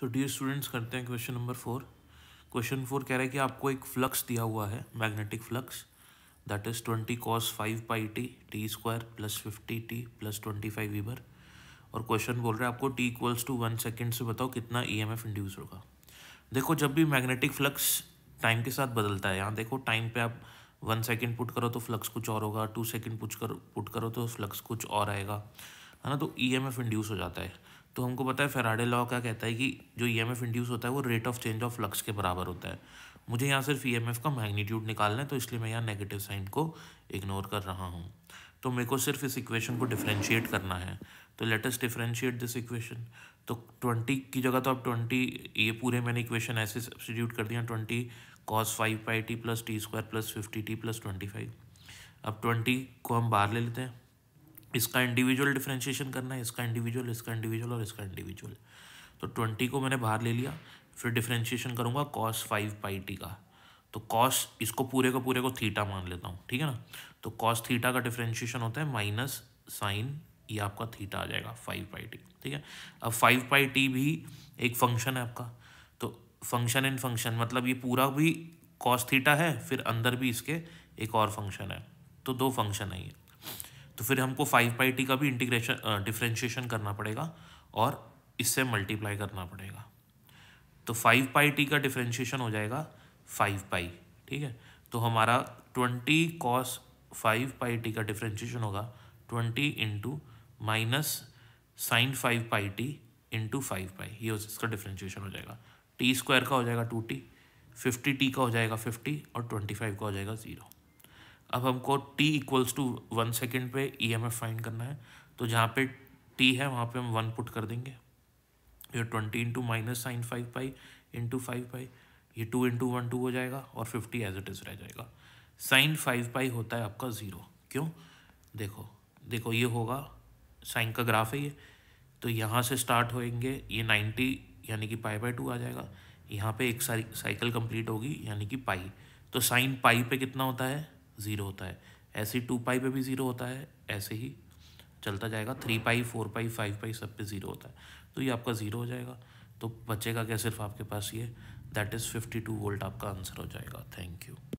so dear students करते हैं question number four question four कह रहा है कि आपको एक फ्लक्स दिया हुआ है magnetic flux that is twenty cos five pi t t square plus fifty t plus twenty five weber और क्वेश्चन बोल रहे हैं आपको t equals to one second से बताओ कितना ई एम एफ इंड्यूस होगा देखो जब भी मैग्नेटिक फ्लक्स टाइम के साथ बदलता है यहाँ देखो टाइम पे आप वन सेकेंड पुट करो तो फ्लक्स कुछ और होगा टू सेकेंड पुट करो पुट करो तो फ्लक्स कुछ और आएगा है ना तो ई एम एफ इंड्यूस हो जाता है तो हमको पता है फेराडे लॉ का कहता है कि जो ई एम एफ इंड्यूस होता है वो rate of change of flux के बराबर होता है मुझे यहाँ सिर्फ ई एम एफ का मैग्नीट्यूड निकालना है तो इसलिए मैं यहाँ नेगेटिव साइन को इग्नोर कर रहा हूँ तो मेरे को सिर्फ इस इक्वेशन को डिफ्रेंशिएट करना है तो लेटेस्ट डिफ्रेंशिएट दिस इक्वेशन तो ट्वेंटी की जगह तो आप ट्वेंटी ये पूरे मैंने इक्वेशन ऐसे सब्सटीट्यूट कर दिया twenty cos five pi t plus t square plus fifty t plus twenty five अब ट्वेंटी को हम बाहर ले लेते हैं इसका इंडिविजुअल डिफ्रेंशिएशन करना है इसका इंडिविजुअल इसका इंडिविजुअल और इसका इंडिविजुअल तो ट्वेंटी को मैंने बाहर ले लिया फिर डिफ्रेंशिएशन करूँगा कॉस फाइव पाई टी का तो कॉस इसको पूरे को पूरे को थीटा मान लेता हूँ ठीक है ना तो कॉस थीटा का डिफ्रेंशिएशन होता है माइनस साइन ये आपका थीटा आ जाएगा फाइव पाई टी ठीक है अब फाइव पाई टी भी एक फंक्शन है आपका तो फंक्शन इन फंक्शन मतलब ये पूरा भी कॉस थीटा है फिर अंदर भी इसके एक और फंक्शन है तो दो फंक्शन है ये तो फिर हमको फाइव बाई टी का भी इंटीग्रेशन डिफ्रेंशिएशन करना पड़ेगा और इससे मल्टीप्लाई करना पड़ेगा तो फाइव पाई टी का डिफ्रेंशिएशन हो जाएगा फाइव पाई ठीक है तो हमारा twenty cos five pi t का डिफ्रेंशिएशन होगा twenty into minus sine five pi t into five pi ये इसका डिफ्रेंशिएशन हो जाएगा टी स्क्वायर का हो जाएगा टू टी फिफ्टी टी का हो जाएगा फिफ्टी और ट्वेंटी फाइव का हो जाएगा ज़ीरो अब हमको t equals to one second पे ई एम एफ फाइंड करना है तो जहाँ पे t है वहाँ पे हम वन पुट कर देंगे ये twenty into minus sine five pi into five pi ये टू इंटू वन टू हो जाएगा और फिफ्टी एज इट इज़ रह जाएगा साइन फाइव पाई होता है आपका ज़ीरो क्यों देखो देखो ये होगा साइन का ग्राफ है ये तो यहाँ से स्टार्ट होएंगे ये नाइन्टी यानी कि पाई बाई टू आ जाएगा यहाँ पे एक साइकिल कंप्लीट होगी यानी कि पाई तो साइन पाई पे कितना होता है ज़ीरो होता है ऐसे ही टू पाई पे भी ज़ीरो होता है ऐसे ही चलता जाएगा three pi four pi five pi सब पे ज़ीरो होता है तो ये आपका ज़ीरो हो जाएगा तो बचेगा क्या सिर्फ आपके पास ये that is fifty two volt आपका आंसर हो जाएगा थैंक यू